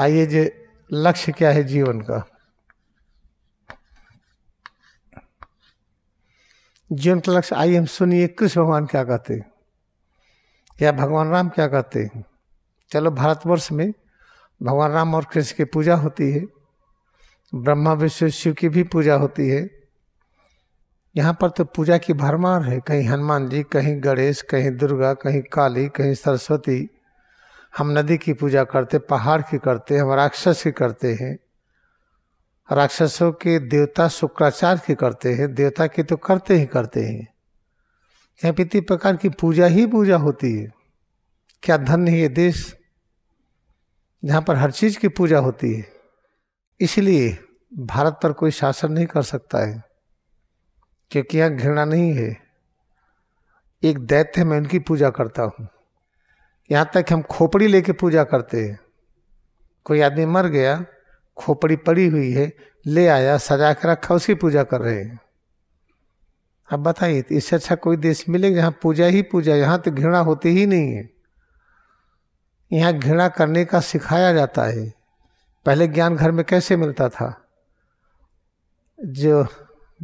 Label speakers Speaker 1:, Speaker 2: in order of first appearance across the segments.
Speaker 1: आइए जे लक्ष्य क्या है जीवन का जीवन का लक्ष्य आइए हम सुनिए कृष्ण भगवान क्या कहते हैं या भगवान राम क्या कहते हैं चलो भारतवर्ष में भगवान राम और कृष्ण की पूजा होती है ब्रह्मा विष्णु शिव की भी पूजा होती है यहाँ पर तो पूजा की भरमार है कहीं हनुमान जी कहीं गणेश कहीं दुर्गा कहीं काली कहीं सरस्वती हम नदी की पूजा करते पहाड़ की करते हम राक्षस की करते हैं राक्षसों के देवता शुक्राचार्य की करते हैं देवता की तो करते ही करते हैं यहाँ इतनी प्रकार की पूजा ही पूजा होती है क्या धन्य है ये देश जहाँ पर हर चीज़ की पूजा होती है इसलिए भारत पर कोई शासन नहीं कर सकता है क्योंकि यहाँ घृणा नहीं है एक दैत्य मैं उनकी पूजा करता हूँ यहाँ तक हम खोपड़ी लेके पूजा करते हैं कोई आदमी मर गया खोपड़ी पड़ी हुई है ले आया सजा के रखा उसकी पूजा कर रहे हैं अब बताइए तो इससे अच्छा कोई देश मिलेगा जहाँ पूजा ही पूजा यहाँ तो घृणा होती ही नहीं है यहाँ घृणा करने का सिखाया जाता है पहले ज्ञान घर में कैसे मिलता था जो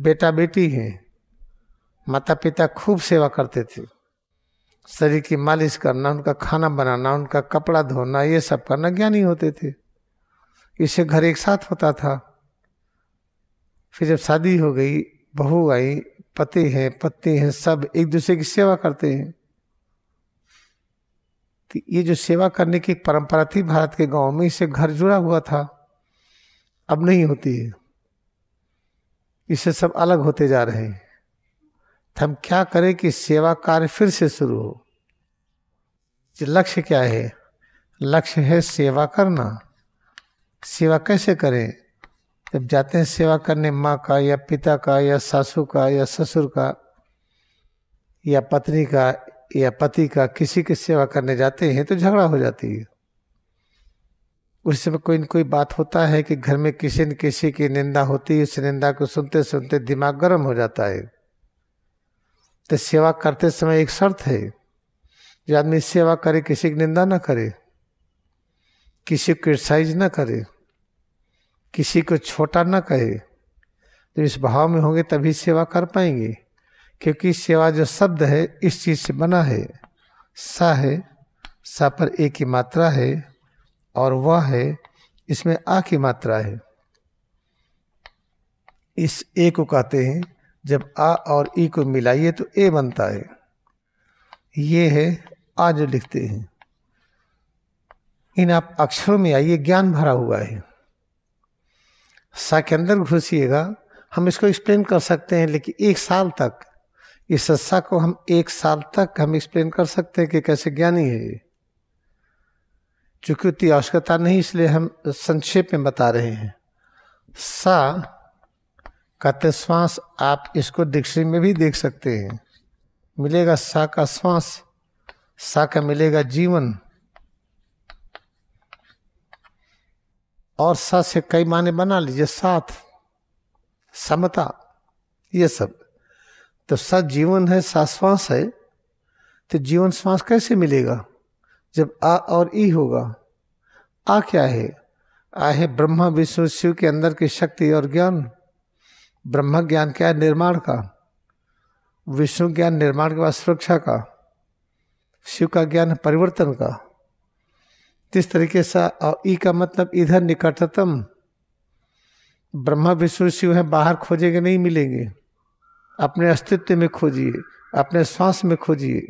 Speaker 1: बेटा बेटी हैं माता पिता खूब सेवा करते थे शरीर की मालिश करना उनका खाना बनाना उनका कपड़ा धोना ये सब करना ज्ञानी होते थे इससे घर एक साथ होता था फिर जब शादी हो गई बहू आई पति हैं पत्नी हैं सब एक दूसरे की सेवा करते हैं तो ये जो सेवा करने की परंपरा थी भारत के गांव में इससे घर जुड़ा हुआ था अब नहीं होती है इससे सब अलग होते जा रहे हैं तो हम क्या करें कि सेवा कार्य फिर से शुरू हो लक्ष्य क्या है लक्ष्य है सेवा करना सेवा कैसे करें जब जाते हैं सेवा करने माँ का या पिता का या सासू का या ससुर का या पत्नी का या पति का किसी की सेवा करने जाते हैं तो झगड़ा हो जाती है उस समय कोई न कोई बात होता है कि घर में किसी न किसी की निंदा होती है उस निंदा को सुनते सुनते दिमाग गर्म हो जाता है तो सेवा करते समय एक शर्त है जो आदमी सेवा करे किसी की निंदा ना करे किसी को क्रिटिसाइज ना करे किसी को छोटा ना कहे तो इस भाव में होंगे तभी सेवा कर पाएंगे क्योंकि सेवा जो शब्द है इस चीज़ से बना है सा है सा पर ए की मात्रा है और वह है इसमें आ की मात्रा है इस ए को कहते हैं जब आ और ई को मिलाइए तो ए बनता है ये है आज लिखते हैं इन आप अक्षरों में आइए ज्ञान भरा हुआ है सा के अंदर घुसिएगा हम इसको एक्सप्लेन कर सकते हैं लेकिन एक साल तक इस सस्ता को हम एक साल तक हम एक्सप्लेन कर सकते हैं कि कैसे ज्ञानी है ये चूंकि उतनी आवश्यकता नहीं इसलिए हम संक्षेप में बता रहे हैं सा कहते श्वास आप इसको डिक्शनरी में भी देख सकते हैं मिलेगा सा का श्वास सा का मिलेगा जीवन और सा से कई माने बना लीजिए साथ समता ये सब तो सा जीवन है सा श्वास है तो जीवन श्वास कैसे मिलेगा जब आ और ई होगा आ क्या है आ है ब्रह्मा विष्णु शिव के अंदर की शक्ति और ज्ञान ब्रह्म ज्ञान क्या है निर्माण का विष्णु ज्ञान निर्माण के बाद सुरक्षा का शिव का ज्ञान परिवर्तन का इस तरीके से ई का मतलब इधर निकटतम ब्रह्मा विष्णु शिव है बाहर खोजेंगे नहीं मिलेंगे अपने अस्तित्व में खोजिए अपने श्वास में खोजिए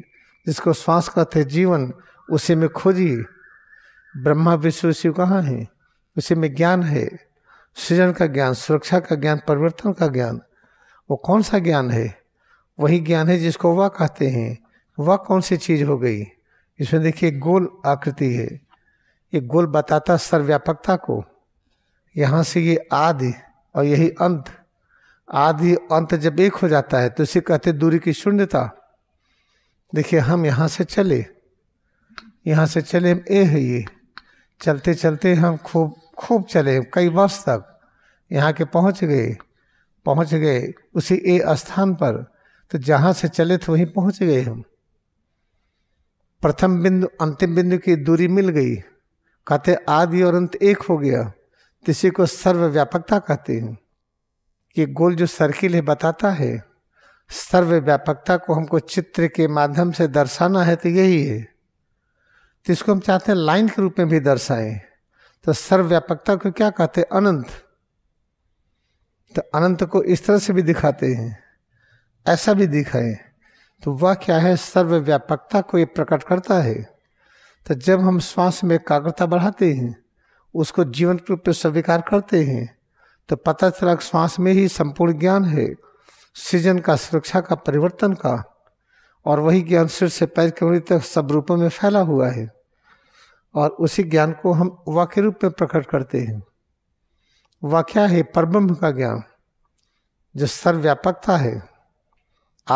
Speaker 1: जिसको श्वास कहते हैं जीवन उसी में खोजिए ब्रह्मा विष्णु शिव कहाँ है उसी में ज्ञान है सृजन का ज्ञान सुरक्षा का ज्ञान परिवर्तन का ज्ञान वो कौन सा ज्ञान है वही ज्ञान है जिसको वह कहते हैं वह कौन सी चीज़ हो गई इसमें देखिए गोल आकृति है ये गोल बताता सर्वव्यापकता को यहाँ से ये आदि और यही अंत आदि अंत जब एक हो जाता है तो इसे कहते दूरी की शून्यता देखिए हम यहाँ से चले यहाँ से चले हम ए है ये चलते चलते हम खूब खूब चले कई वर्ष तक यहाँ के पहुँच गए पहुँच गए उसी ए स्थान पर तो जहाँ से चले थे वहीं पहुँच गए हम प्रथम बिंदु अंतिम बिंदु की दूरी मिल गई कहते आदि और अंत एक हो गया इसी को सर्वव्यापकता कहते हैं ये गोल जो सर्किल है बताता है सर्वव्यापकता को हमको चित्र के माध्यम से दर्शाना है तो यही है तो इसको हम चाहते हैं लाइन के रूप में भी दर्शाएं तो सर्वव्यापकता को क्या कहते हैं अनंत तो अनंत को इस तरह से भी दिखाते हैं ऐसा भी दिखाए तो वह क्या है सर्वव्यापकता को ये प्रकट करता है तो जब हम श्वास में एकाग्रता बढ़ाते हैं उसको जीवन के रूप में स्वीकार करते हैं तो पता चला श्वास में ही संपूर्ण ज्ञान है सृजन का सुरक्षा का परिवर्तन का और वही ज्ञान सिर से पैर कमरे तक सब रूपों में फैला हुआ है और उसी ज्ञान को हम वाक्य रूप में प्रकट करते हैं वाक्या है परब्रह्म का ज्ञान जो सर्वव्यापकता है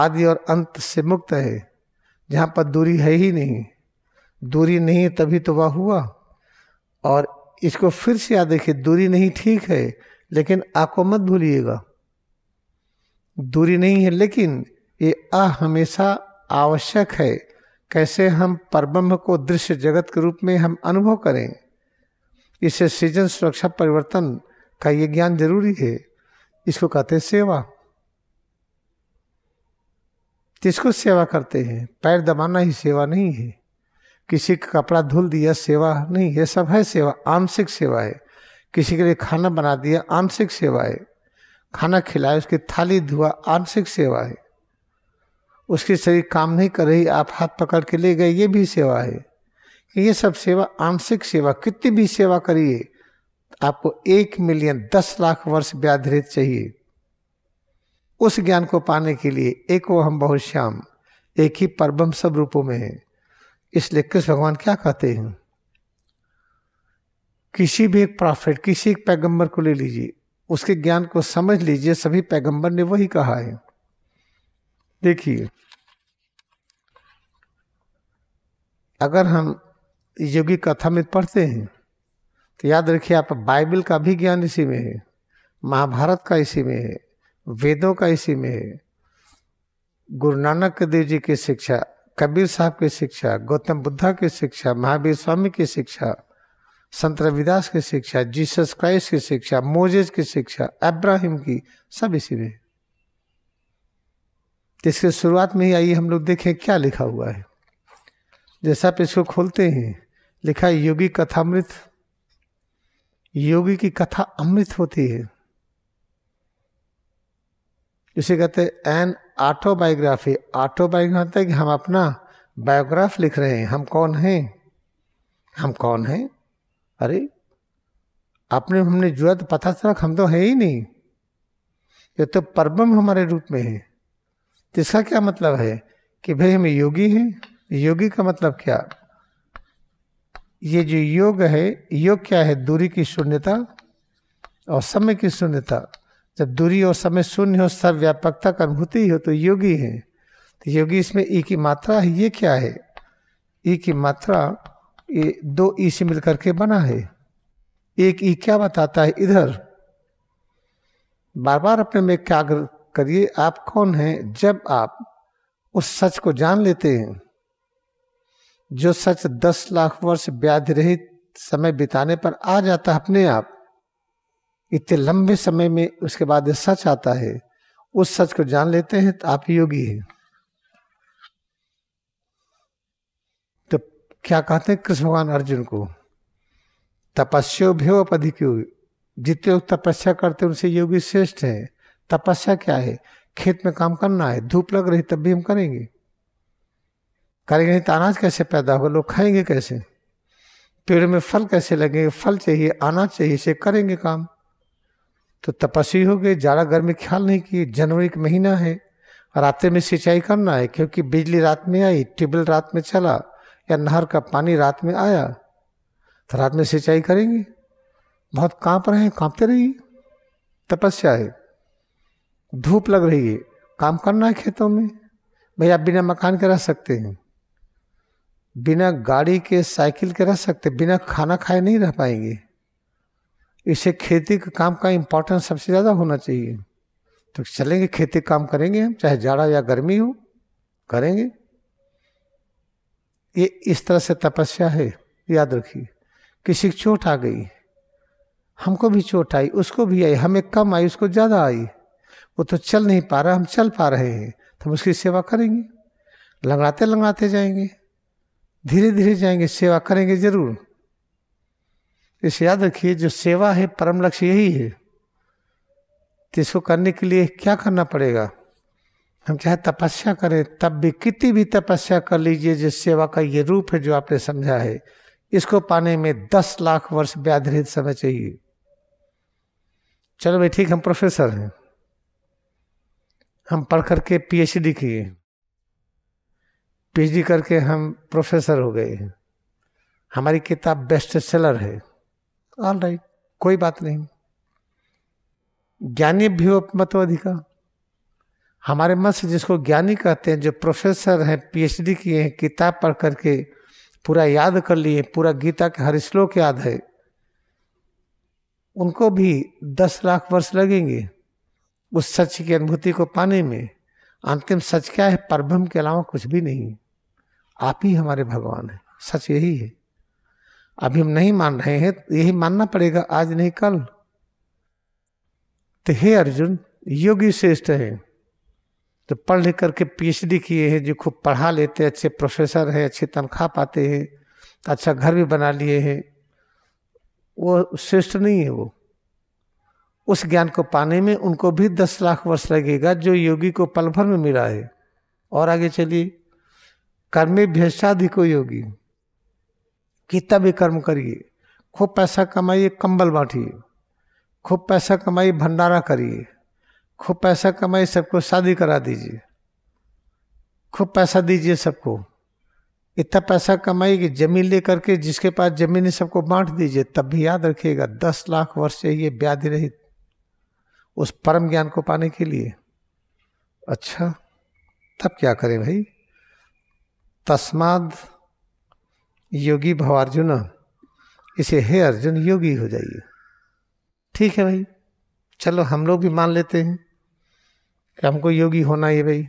Speaker 1: आदि और अंत से मुक्त है जहाँ पर दूरी है ही नहीं दूरी नहीं है तभी तो वह हुआ और इसको फिर से याद देखिए दूरी नहीं ठीक है लेकिन आ को मत भूलिएगा दूरी नहीं है लेकिन ये आ हमेशा आवश्यक है कैसे हम परब्रह्म को दृश्य जगत के रूप में हम अनुभव करें इससे सृजन सुरक्षा परिवर्तन का ये ज्ञान जरूरी है इसको कहते हैं सेवा किसको सेवा करते हैं पैर दबाना ही सेवा नहीं है किसी का कपड़ा धुल दिया सेवा नहीं ये सब है सेवा आंशिक सेवा है किसी के लिए खाना बना दिया आंशिक सेवा है खाना खिलाया उसकी थाली धुआ आंशिक सेवा है उसकी शरीर काम नहीं कर रही आप हाथ पकड़ के ले गए ये भी सेवा है ये सब सेवा आंशिक सेवा कितनी भी सेवा करिए आपको एक मिलियन दस लाख वर्ष व्याधृत चाहिए उस ज्ञान को पाने के लिए एक वो हम बहुत श्याम एक ही परबम सब रूपों में है इसलिए कृष्ण भगवान क्या कहते हैं किसी भी एक प्रॉफिट किसी एक पैगंबर को ले लीजिए उसके ज्ञान को समझ लीजिए सभी पैगंबर ने वही कहा है देखिए अगर हम योगी कथा में पढ़ते हैं तो याद रखिए आप बाइबल का भी ज्ञान इसी में है महाभारत का इसी में है वेदों का इसी में है गुरु नानक देव जी की शिक्षा कबीर साहब की शिक्षा गौतम बुद्धा की शिक्षा महावीर स्वामी की शिक्षा संत रविदास की शिक्षा जीसस क्राइस्ट की शिक्षा मोजेज की शिक्षा अब्राहिम की सब इसी में है इसके शुरुआत में ही आइए हम लोग देखें क्या लिखा हुआ है जैसा आप इसको खोलते हैं लिखा है योगी अमृत योगी की कथा अमृत होती है इसे कहते हैं एन ऑटोबायोग्राफी ऑटोबायोग्राफी होता है कि हम अपना बायोग्राफ लिख रहे हैं हम कौन हैं हम कौन हैं अरे अपने हमने जुड़ा तो पता चला हम तो है ही नहीं ये तो परब्रह्म हमारे रूप में है तो इसका क्या मतलब है कि भाई हम योगी हैं योगी का मतलब क्या ये जो योग है योग क्या है दूरी की शून्यता और समय की शून्यता जब दूरी और समय शून्य हो सर्वव्यापकता का अनुभूति हो तो योगी है तो योगी इसमें ई की मात्रा है ये क्या है ई की मात्रा ये दो ई से मिलकर के बना है एक ई क्या बताता है इधर बार बार अपने में एकाग्र करिए आप कौन हैं जब आप उस सच को जान लेते हैं जो सच दस लाख वर्ष व्याधि रहित समय बिताने पर आ जाता है अपने आप इतने लंबे समय में उसके बाद सच आता है उस सच को जान लेते हैं तो आप योगी हैं तो क्या कहते हैं कृष्ण भगवान अर्जुन को तपस्या भ्यो अधिक जितने तपस्या करते हैं उनसे योगी श्रेष्ठ हैं तपस्या क्या है खेत में काम करना है धूप लग रही तब भी हम करेंगे करेंगे नहीं तो अनाज कैसे पैदा होगा लोग खाएंगे कैसे पेड़ में फल कैसे लगेंगे फल चाहिए अनाज चाहिए इसे करेंगे काम तो तपस्वी हो गए ज़्यादा गर्मी ख्याल नहीं किए जनवरी का महीना है रात्रि में सिंचाई करना है क्योंकि बिजली रात में आई ट्यूबवेल रात में चला या नहर का पानी रात में आया तो रात में सिंचाई करेंगे बहुत कांप रहे हैं कांपते रहिए तपस्या है धूप लग रही है काम करना है खेतों में भाई आप बिना मकान के रह सकते हैं बिना गाड़ी के साइकिल के रह सकते बिना खाना खाए नहीं रह पाएंगे इसे खेती के काम का इम्पोर्टेंस सबसे ज़्यादा होना चाहिए तो चलेंगे खेती काम करेंगे हम चाहे जाड़ा या गर्मी हो करेंगे ये इस तरह से तपस्या है याद रखिए किसी की चोट आ गई हमको भी चोट आई उसको भी आई हमें कम आई उसको ज़्यादा आई वो तो चल नहीं पा रहा हम चल पा रहे हैं तो हम उसकी सेवा करेंगे लंगड़ाते लंगड़ाते जाएंगे धीरे धीरे जाएंगे सेवा करेंगे जरूर इसे याद रखिए जो सेवा है परम लक्ष्य यही है तो इसको करने के लिए क्या करना पड़ेगा हम चाहे तपस्या करें तब भी कितनी भी तपस्या कर लीजिए जिस सेवा का ये रूप है जो आपने समझा है इसको पाने में दस लाख वर्ष व्याधरित समय चाहिए चलो भाई ठीक हम प्रोफेसर हैं हम पढ़ करके पीएचडी किए पीएचडी करके हम प्रोफेसर हो गए हमारी किताब बेस्ट सेलर है ऑल राइट कोई बात नहीं ज्ञानी भी मतव अधिका हमारे मत से जिसको ज्ञानी कहते हैं जो प्रोफेसर हैं पीएचडी किए हैं किताब पढ़ करके पूरा याद कर लिए पूरा गीता के हर श्लोक याद है उनको भी दस लाख वर्ष लगेंगे उस सच की अनुभूति को पाने में अंतिम सच क्या है परभ्रम के अलावा कुछ भी नहीं आप ही हमारे भगवान हैं सच यही है अभी हम नहीं मान रहे हैं तो यही मानना पड़ेगा आज नहीं कल तो हे अर्जुन योगी श्रेष्ठ है तो पढ़ लिख करके पीएचडी किए हैं जो खूब पढ़ा लेते हैं अच्छे प्रोफेसर हैं अच्छी तनख्वाह पाते हैं अच्छा घर भी बना लिए हैं वो श्रेष्ठ नहीं है वो उस ज्ञान को पाने में उनको भी दस लाख वर्ष लगेगा जो योगी को पल भर में मिला है और आगे चलिए कर्मे भेषाधिको योगी कितना भी कर्म करिए खूब पैसा कमाइए कंबल बांटिए खूब पैसा कमाइए भंडारा करिए खूब पैसा कमाइए सबको शादी करा दीजिए खूब पैसा दीजिए सबको इतना पैसा कमाइए कि जमीन लेकर के जिसके पास जमीन है सबको बांट दीजिए तब भी याद रखिएगा दस लाख वर्ष चाहिए व्याधि रहित उस परम ज्ञान को पाने के लिए अच्छा तब क्या करें भाई तस्माद योगी भव अर्जुन इसे हे अर्जुन योगी हो जाइए ठीक है भाई चलो हम लोग भी मान लेते हैं कि हमको योगी होना है भाई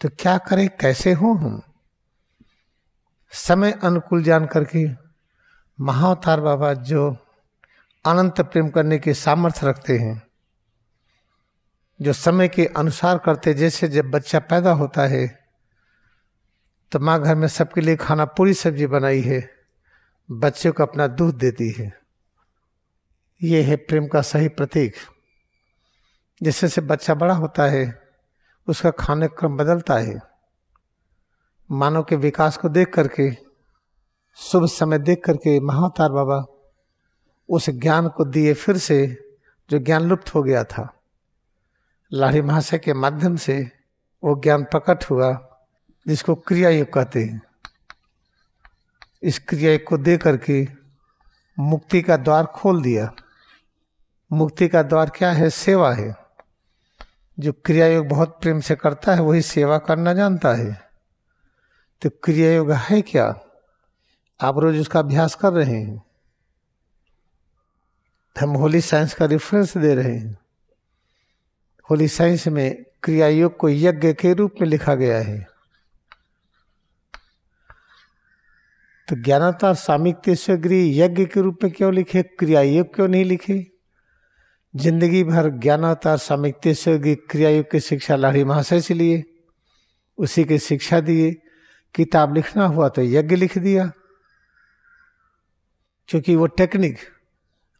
Speaker 1: तो क्या करें कैसे हो हम समय अनुकूल जान करके महावतार बाबा जो अनंत प्रेम करने के सामर्थ्य रखते हैं जो समय के अनुसार करते जैसे जब बच्चा पैदा होता है तो माँ घर में सबके लिए खाना पूरी सब्जी बनाई है बच्चे को अपना दूध देती है ये है प्रेम का सही प्रतीक जैसे जैसे बच्चा बड़ा होता है उसका खाने का क्रम बदलता है मानव के विकास को देख करके शुभ समय देख करके महातार बाबा उस ज्ञान को दिए फिर से जो ज्ञान लुप्त हो गया था लाड़ी महाशय के माध्यम से वो ज्ञान प्रकट हुआ जिसको क्रिया युग कहते हैं इस क्रिया को दे करके मुक्ति का द्वार खोल दिया मुक्ति का द्वार क्या है सेवा है जो क्रिया योग बहुत प्रेम से करता है वही सेवा करना जानता है तो क्रिया योग है क्या आप रोज उसका अभ्यास कर रहे हैं हम होली साइंस का रेफरेंस दे रहे हैं होली साइंस में क्रियायोग को यज्ञ के रूप में लिखा गया है तो ज्ञानता सामिक्तेश्वर यज्ञ के रूप में क्यों लिखे योग क्यों नहीं लिखे जिंदगी भर ज्ञानता सामिक्तेश्वर क्रिया योग की शिक्षा लाड़ी महाशय से लिए उसी की शिक्षा दिए किताब लिखना हुआ तो यज्ञ लिख दिया क्योंकि वो टेक्निक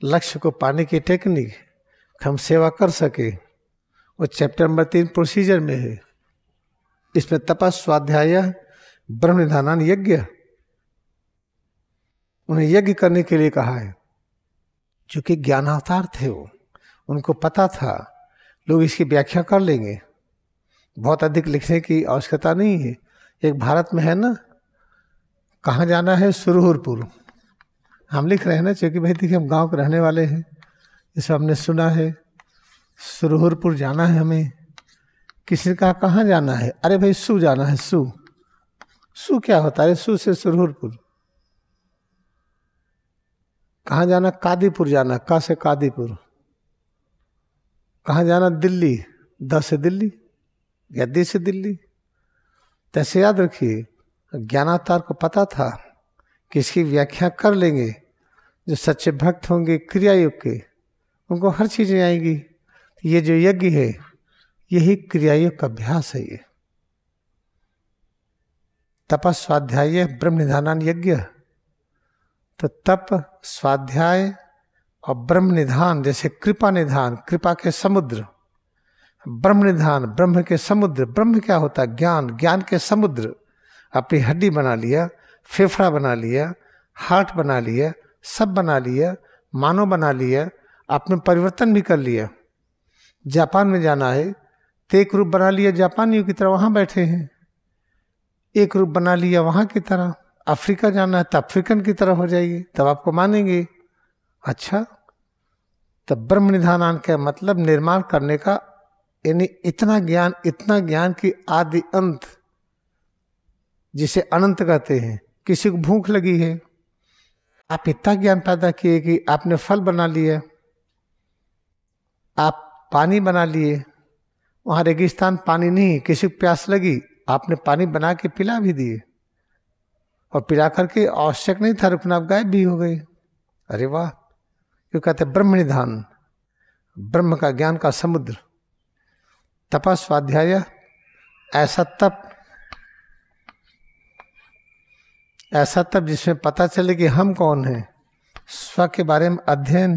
Speaker 1: लक्ष्य को पाने की टेक्निक हम सेवा कर सके वो चैप्टर नंबर तीन प्रोसीजर में है इसमें तपस स्वाध्याय ब्रह्म निधान यज्ञ उन्हें यज्ञ करने के लिए कहा है चूंकि ज्ञानावतार थे वो उनको पता था लोग इसकी व्याख्या कर लेंगे बहुत अधिक लिखने की आवश्यकता नहीं है एक भारत में है ना कहाँ जाना है सुरहुरपुर हम लिख रहे हैं ना चूँकि भाई देखिए हम गांव के रहने वाले हैं जैसे हमने सुना है सुरहुरपुर जाना है हमें किसी का कहाँ जाना है अरे भाई सू जाना है सू सू क्या होता है सू से सुरहुरपुर कहाँ जाना कादीपुर जाना का से कादीपुर कहाँ जाना दिल्ली द से दिल्ली या दी से दिल्ली तैसे तो याद रखिए ज्ञानातार को पता था कि इसकी व्याख्या कर लेंगे जो सच्चे भक्त होंगे क्रिया युग के उनको हर चीज़ें आएंगी ये जो यज्ञ है यही क्रियायोग का अभ्यास है ये तप स्वाध्याय ब्रह्म निधान यज्ञ तो तप स्वाध्याय और ब्रह्म निधान जैसे कृपा निधान कृपा के समुद्र ब्रह्म निधान ब्रह्म के समुद्र ब्रह्म क्या होता ज्ञान ज्ञान के समुद्र अपनी हड्डी बना लिया फेफड़ा बना लिया हार्ट बना लिया सब बना लिया मानव बना लिया अपने परिवर्तन भी कर लिया जापान में जाना है तो एक रूप बना लिया जापानियों की तरह वहाँ बैठे हैं एक रूप बना लिया वहाँ की तरह अफ्रीका जाना है तो अफ्रीकन की तरह हो जाइए तब आपको मानेंगे अच्छा तब ब्रह्म निधान का मतलब निर्माण करने का यानी इतना ज्ञान इतना ज्ञान कि आदि अंत जिसे अनंत कहते हैं किसी को भूख लगी है आप इतना ज्ञान पैदा किए कि आपने फल बना लिया आप पानी बना लिए वहाँ रेगिस्तान पानी नहीं किसी प्यास लगी आपने पानी बना के पिला भी दिए और पिला करके आवश्यक नहीं था रुकना गायब भी हो गए अरे वाह क्यों कहते ब्रह्म निधान ब्रह्म का ज्ञान का समुद्र तपस्वाध्याय ऐसा तप ऐसा तप जिसमें पता चले कि हम कौन हैं स्व के बारे में अध्ययन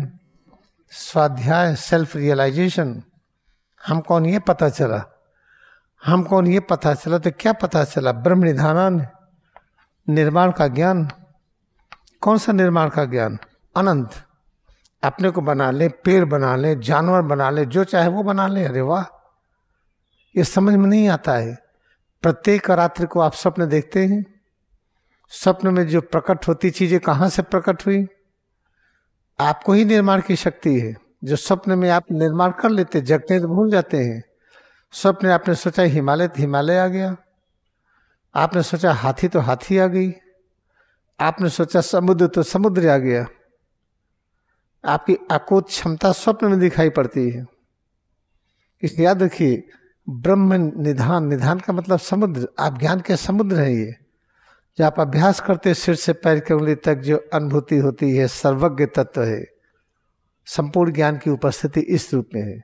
Speaker 1: स्वाध्याय सेल्फ रियलाइजेशन हमको ये पता चला हमको ये पता चला तो क्या पता चला ब्रह्म निधान निर्माण का ज्ञान कौन सा निर्माण का ज्ञान अनंत अपने को बना ले पेड़ बना ले जानवर बना ले जो चाहे वो बना ले अरे वाह ये समझ में नहीं आता है प्रत्येक रात्रि को आप स्वप्न देखते हैं स्वप्न में जो प्रकट होती चीज़ें कहाँ से प्रकट हुई आपको ही निर्माण की शक्ति है जो स्वप्न में आप निर्माण कर लेते जगते तो भूल जाते हैं स्वप्न आपने सोचा हिमालय तो हिमालय आ गया आपने सोचा हाथी तो हाथी आ गई आपने सोचा समुद्र तो समुद्र आ गया आपकी अकूत क्षमता स्वप्न में दिखाई पड़ती है इसलिए याद रखिए ब्रह्म निधान निधान का मतलब समुद्र आप ज्ञान के समुद्र हैं ये जब आप अभ्यास करते हो सिर से पैर की उंगली तक जो अनुभूति होती है सर्वज्ञ तत्व है संपूर्ण ज्ञान की उपस्थिति इस रूप में है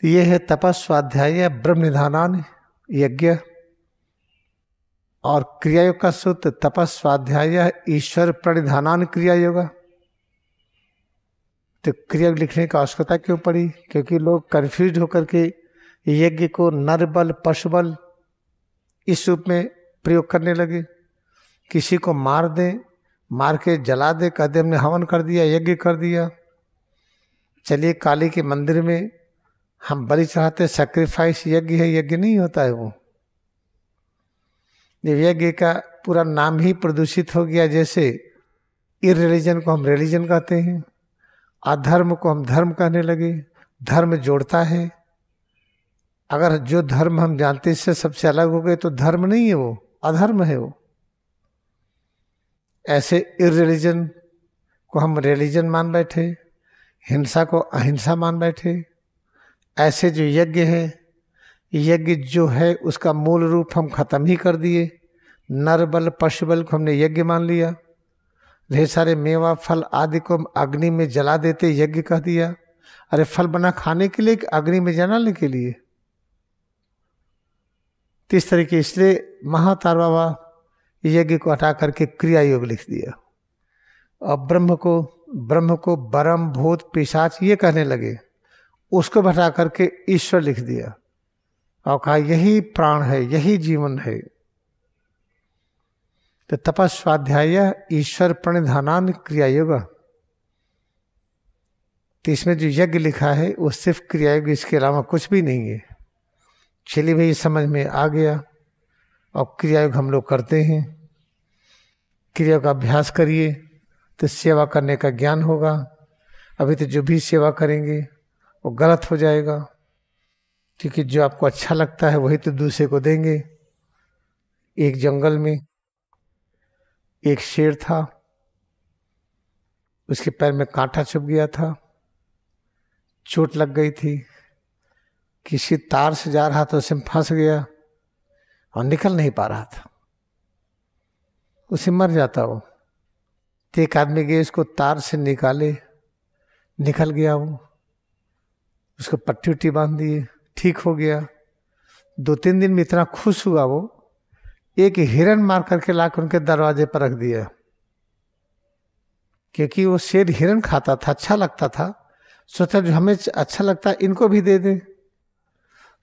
Speaker 1: तो ये है तपस्वाध्याय ब्रह्म निधानान यज्ञ और क्रियायोग का सूत्र तपस्वाध्याय ईश्वर प्रणिधानान क्रिया योग तो क्रिया लिखने की आवश्यकता क्यों पड़ी क्योंकि लोग कन्फ्यूज होकर के यज्ञ को नर बल बल इस रूप में प्रयोग करने लगे किसी को मार दें मार के जला दे कह दे हमने हवन कर दिया यज्ञ कर दिया चलिए काली के मंदिर में हम बलि चढ़ाते सेक्रीफाइस यज्ञ है यज्ञ नहीं होता है वो यज्ञ का पूरा नाम ही प्रदूषित हो गया जैसे इर रिलीजन को हम रिलीजन कहते हैं अधर्म को हम धर्म कहने लगे धर्म जोड़ता है अगर जो धर्म हम जानते इससे सबसे अलग हो गए तो धर्म नहीं है वो अधर्म है वो ऐसे इरिलीजन को हम रिलीजन मान बैठे हिंसा को अहिंसा मान बैठे ऐसे जो यज्ञ है यज्ञ जो है उसका मूल रूप हम ख़त्म ही कर दिए नर बल पशु बल को हमने यज्ञ मान लिया ढेर सारे मेवा फल आदि को हम अग्नि में जला देते यज्ञ कह दिया अरे फल बना खाने के लिए कि अग्नि में जलाने के लिए तो इस इसलिए महातार बाबा यज्ञ को हटा करके क्रिया योग लिख दिया और ब्रह्म को ब्रह्म को बरम भूत पिशाच ये कहने लगे उसको हटा करके ईश्वर लिख दिया और कहा यही प्राण है यही जीवन है तो तपस्वाध्याय ईश्वर प्रणिधानान क्रिया योग तो इसमें जो यज्ञ लिखा है वो सिर्फ क्रियायोग इसके अलावा कुछ भी नहीं है चलिए भाई समझ में आ गया और क्रियायोग हम लोग करते हैं क्रिया का अभ्यास करिए तो सेवा करने का ज्ञान होगा अभी तो जो भी सेवा करेंगे वो गलत हो जाएगा क्योंकि जो आपको अच्छा लगता है वही तो दूसरे को देंगे एक जंगल में एक शेर था उसके पैर में कांटा छुप गया था चोट लग गई थी किसी तार से जा रहा था उसे फंस गया और निकल नहीं पा रहा था उसे मर जाता वो तो एक आदमी गए उसको तार से निकाले निकल गया वो उसको पट्टी उट्टी बांध दिए ठीक हो गया दो तीन दिन में इतना खुश हुआ वो एक हिरन मार करके ला उनके दरवाजे पर रख दिया क्योंकि वो शेर हिरन खाता था अच्छा लगता था सोचा जो हमें अच्छा लगता इनको भी दे दें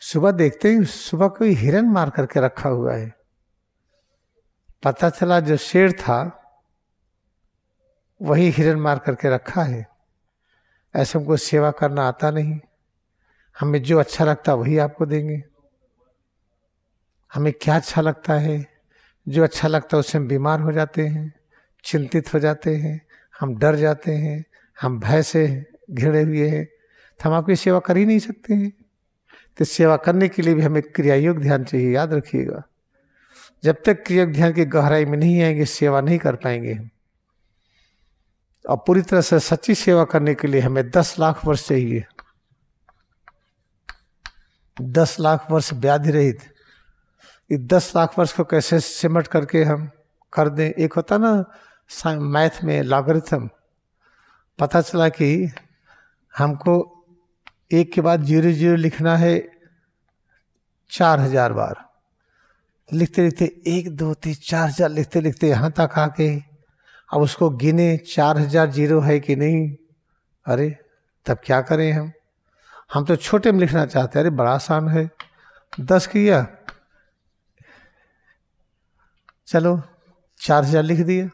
Speaker 1: सुबह देखते ही सुबह कोई हिरन मार करके रखा हुआ है पता चला जो शेर था वही हिरन मार करके रखा है ऐसे हमको सेवा करना आता नहीं हमें जो अच्छा लगता वही आपको देंगे हमें क्या अच्छा लगता है जो अच्छा लगता है उससे हम बीमार हो जाते हैं चिंतित हो जाते हैं हम डर जाते हैं हम भय से घिरे हुए हैं तो हम आपकी सेवा कर ही नहीं सकते हैं तो सेवा करने के लिए भी हमें क्रियायोग ध्यान चाहिए याद रखिएगा जब तक क्रियायोग ध्यान की गहराई में नहीं आएंगे सेवा नहीं कर पाएंगे हम और पूरी तरह से सच्ची सेवा करने के लिए हमें दस लाख वर्ष चाहिए दस लाख वर्ष व्याधि रहित दस लाख वर्ष को कैसे सिमट करके हम कर दें एक होता ना मैथ में लागरिथम पता चला कि हमको एक के बाद जीरो जीरो लिखना है चार हजार बार लिखते लिखते एक दो तीन चार हजार लिखते लिखते यहाँ तक आके अब उसको गिने चार हजार जीरो है कि नहीं अरे तब क्या करें हम हम तो छोटे में लिखना चाहते हैं अरे बड़ा आसान है दस किया चलो चार हजार लिख दिया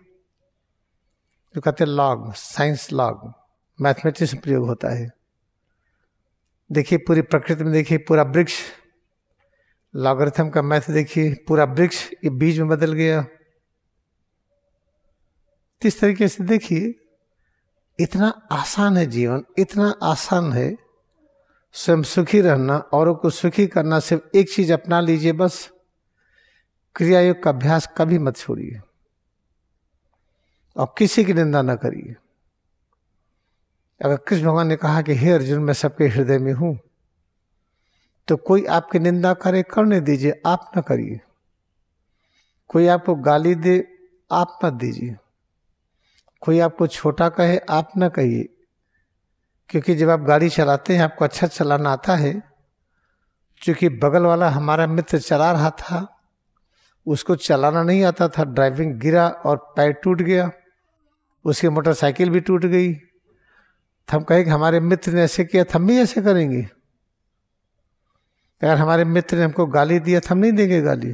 Speaker 1: जो कहते लॉग साइंस लॉग मैथमेटिक्स में प्रयोग होता है देखिए पूरी प्रकृति में देखिए पूरा वृक्ष लॉगरिथम का मैथ देखिए पूरा वृक्ष ये बीज में बदल गया इस तरीके से देखिए इतना आसान है जीवन इतना आसान है स्वयं सुखी रहना औरों को सुखी करना सिर्फ एक चीज़ अपना लीजिए बस क्रियायोग का अभ्यास कभी मत छोड़िए और किसी की निंदा ना करिए अगर कृष्ण भगवान ने कहा कि हे अर्जुन मैं सबके हृदय में हूँ तो कोई आपकी निंदा करे करने दीजिए आप ना करिए कोई आपको गाली दे आप मत दीजिए कोई आपको छोटा कहे आप ना कहिए क्योंकि जब आप गाड़ी चलाते हैं आपको अच्छा चलाना आता है चूँकि बगल वाला हमारा मित्र चला रहा था उसको चलाना नहीं आता था ड्राइविंग गिरा और पैर टूट गया उसकी मोटरसाइकिल भी टूट गई तो हम कहें कि हमारे मित्र ने ऐसे किया तो हम भी ऐसे करेंगे अगर हमारे मित्र ने हमको गाली दिया तो हम नहीं देंगे गाली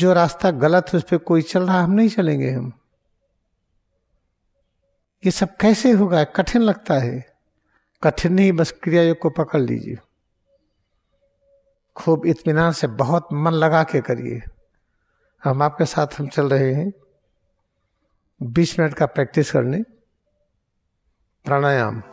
Speaker 1: जो रास्ता गलत है उस पर कोई चल रहा हम नहीं चलेंगे हम ये सब कैसे होगा कठिन लगता है कठिन नहीं बस क्रिया योग को पकड़ लीजिए खूब इत्मीनान से बहुत मन लगा के करिए हम आपके साथ हम चल रहे हैं बीस मिनट का प्रैक्टिस करने pranayama